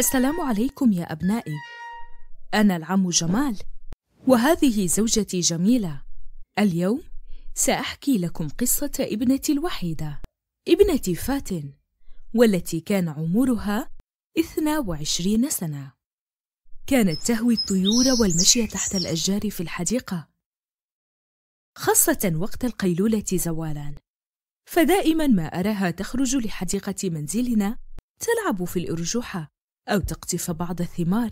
السلام عليكم يا أبنائي أنا العم جمال وهذه زوجتي جميلة اليوم سأحكي لكم قصة ابنتي الوحيدة ابنتي فاتن والتي كان عمرها 22 سنة كانت تهوي الطيور والمشي تحت الأشجار في الحديقة خاصة وقت القيلولة زوالا فدائما ما أراها تخرج لحديقة منزلنا تلعب في الأرجوحة أو تقطف بعض الثمار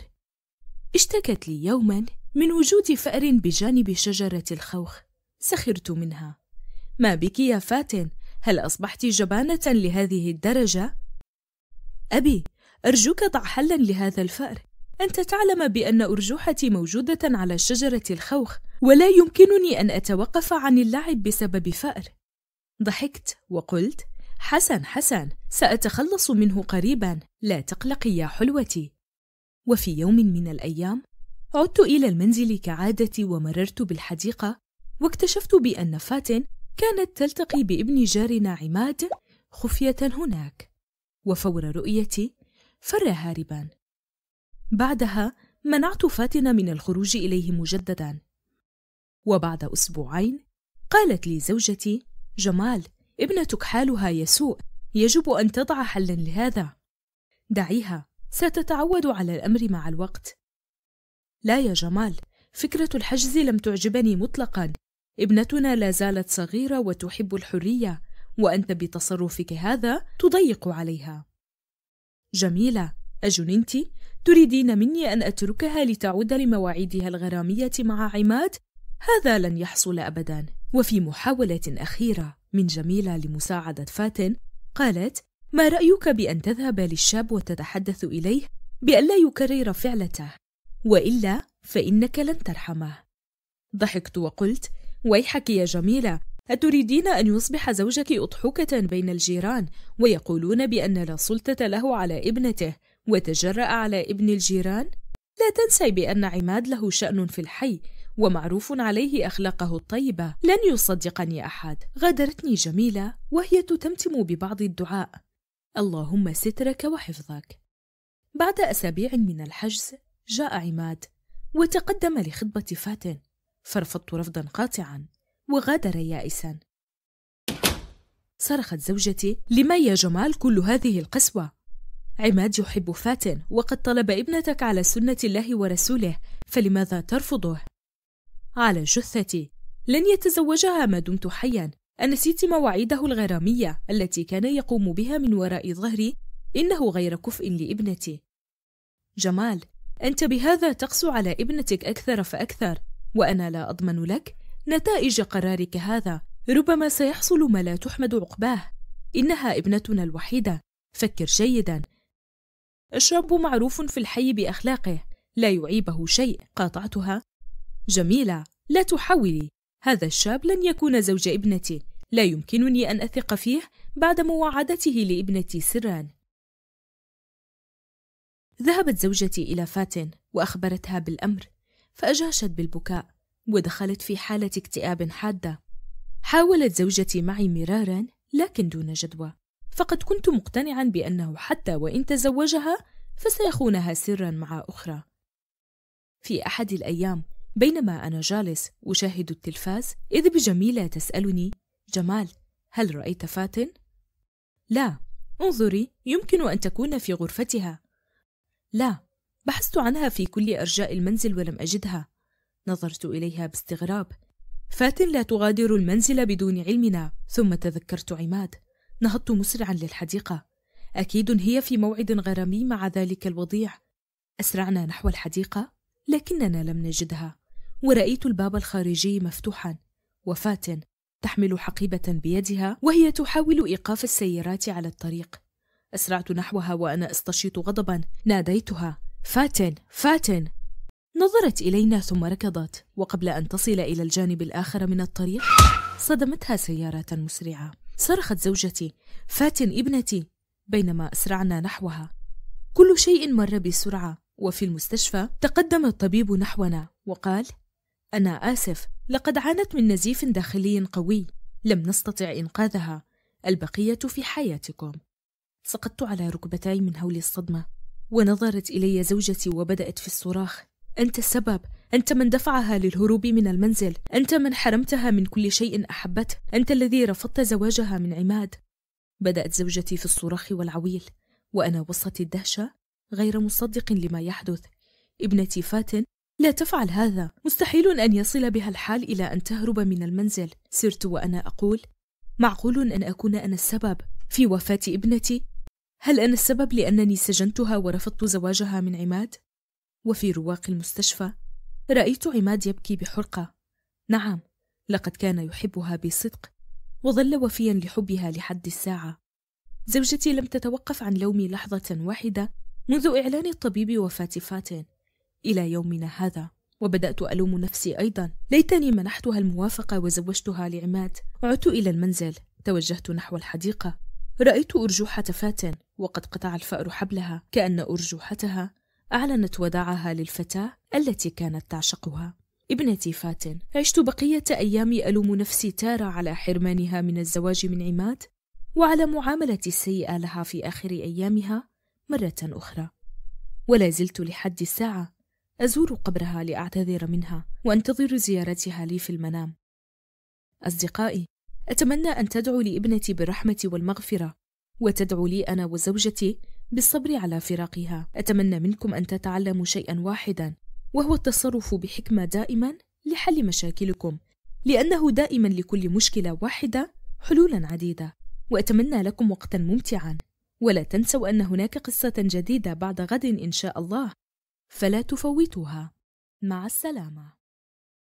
اشتكت لي يوما من وجود فأر بجانب شجرة الخوخ سخرت منها ما بك يا فاتن هل أصبحت جبانة لهذه الدرجة؟ أبي أرجوك ضع حلا لهذا الفأر أنت تعلم بأن أرجوحتي موجودة على شجرة الخوخ ولا يمكنني أن أتوقف عن اللعب بسبب فأر ضحكت وقلت حسن حسن سأتخلص منه قريبا لا تقلقي يا حلوتي وفي يوم من الأيام عدت إلى المنزل كعادتي ومررت بالحديقة واكتشفت بأن فاتن كانت تلتقي بابن جارنا عماد خفية هناك وفور رؤيتي فر هاربا بعدها منعت فاتن من الخروج إليه مجددا وبعد أسبوعين قالت لي زوجتي جمال ابنتك حالها يسوء يجب أن تضع حلا لهذا دعيها ستتعود على الأمر مع الوقت لا يا جمال فكرة الحجز لم تعجبني مطلقا ابنتنا لا زالت صغيرة وتحب الحرية وأنت بتصرفك هذا تضيق عليها جميلة أجننت؟ تريدين مني أن أتركها لتعود لمواعيدها الغرامية مع عماد؟ هذا لن يحصل أبدا وفي محاولة أخيرة من جميلة لمساعدة فاتن قالت ما رأيك بأن تذهب للشاب وتتحدث إليه بأن لا يكرر فعلته وإلا فإنك لن ترحمه ضحكت وقلت ويحك يا جميلة أتريدين أن يصبح زوجك أضحوكة بين الجيران ويقولون بأن لا سلطة له على ابنته وتجرأ على ابن الجيران؟ لا تنسي بأن عماد له شأن في الحي ومعروف عليه أخلاقه الطيبة لن يصدقني أحد غادرتني جميلة وهي تتمتم ببعض الدعاء اللهم سترك وحفظك بعد أسابيع من الحجز جاء عماد وتقدم لخطبة فاتن فرفضت رفضا قاطعا وغادر يائسا صرخت زوجتي لما يا جمال كل هذه القسوة عماد يحب فاتن وقد طلب ابنتك على سنة الله ورسوله فلماذا ترفضه على جثتي لن يتزوجها ما دمت حيا أنسيت مواعيده الغرامية التي كان يقوم بها من وراء ظهري إنه غير كفء لابنتي جمال أنت بهذا تقسو على ابنتك أكثر فأكثر وأنا لا أضمن لك نتائج قرارك هذا ربما سيحصل ما لا تحمد عقباه إنها ابنتنا الوحيدة فكر جيدا الشاب معروف في الحي بأخلاقه لا يعيبه شيء قاطعتها جميلة لا تحاولي هذا الشاب لن يكون زوج ابنتي لا يمكنني أن أثق فيه بعد مواعدته لابنتي سرا ذهبت زوجتي إلى فاتن وأخبرتها بالأمر فأجاشت بالبكاء ودخلت في حالة اكتئاب حادة حاولت زوجتي معي مرارا لكن دون جدوى فقد كنت مقتنعا بأنه حتى وإن تزوجها فسيخونها سرا مع أخرى في أحد الأيام بينما أنا جالس أشاهد التلفاز إذ بجميلة تسألني جمال هل رأيت فاتن؟ لا انظري يمكن أن تكون في غرفتها لا بحثت عنها في كل أرجاء المنزل ولم أجدها نظرت إليها باستغراب فاتن لا تغادر المنزل بدون علمنا ثم تذكرت عماد نهضت مسرعا للحديقة أكيد هي في موعد غرامي مع ذلك الوضيع أسرعنا نحو الحديقة لكننا لم نجدها ورأيت الباب الخارجي مفتوحا وفاتن تحمل حقيبة بيدها وهي تحاول إيقاف السيارات على الطريق أسرعت نحوها وأنا أستشيط غضبا ناديتها فاتن فاتن نظرت إلينا ثم ركضت وقبل أن تصل إلى الجانب الآخر من الطريق صدمتها سيارات مسرعة صرخت زوجتي فاتن ابنتي بينما أسرعنا نحوها كل شيء مر بسرعة وفي المستشفى تقدم الطبيب نحونا وقال انا اسف لقد عانت من نزيف داخلي قوي لم نستطع انقاذها البقيه في حياتكم سقطت على ركبتي من هول الصدمه ونظرت الي زوجتي وبدات في الصراخ انت السبب انت من دفعها للهروب من المنزل انت من حرمتها من كل شيء احبته انت الذي رفضت زواجها من عماد بدات زوجتي في الصراخ والعويل وانا وسط الدهشه غير مصدق لما يحدث ابنتي فاتن لا تفعل هذا مستحيل أن يصل بها الحال إلى أن تهرب من المنزل سرت وأنا أقول معقول أن أكون أنا السبب في وفاة ابنتي هل أنا السبب لأنني سجنتها ورفضت زواجها من عماد؟ وفي رواق المستشفى رأيت عماد يبكي بحرقة نعم لقد كان يحبها بصدق وظل وفيا لحبها لحد الساعة زوجتي لم تتوقف عن لومي لحظة واحدة منذ إعلان الطبيب وفاة فاتن إلى يومنا هذا وبدأت ألوم نفسي أيضا ليتني منحتها الموافقة وزوجتها لعماد عدت إلى المنزل توجهت نحو الحديقة رأيت أرجوحة فاتن وقد قطع الفأر حبلها كأن أرجوحتها أعلنت وداعها للفتاة التي كانت تعشقها ابنتي فاتن عشت بقية أيامي ألوم نفسي تارة على حرمانها من الزواج من عماد وعلى معاملتي السيئة لها في آخر أيامها مرة أخرى ولا زلت لحد الساعة أزور قبرها لأعتذر منها وأنتظر زيارتها لي في المنام أصدقائي أتمنى أن تدعو لابنتي بالرحمة والمغفرة وتدعو لي أنا وزوجتي بالصبر على فراقها أتمنى منكم أن تتعلموا شيئا واحدا وهو التصرف بحكمة دائما لحل مشاكلكم لأنه دائما لكل مشكلة واحدة حلولا عديدة وأتمنى لكم وقتا ممتعا ولا تنسوا أن هناك قصة جديدة بعد غد إن شاء الله، فلا تفوتوها. مع السلامة.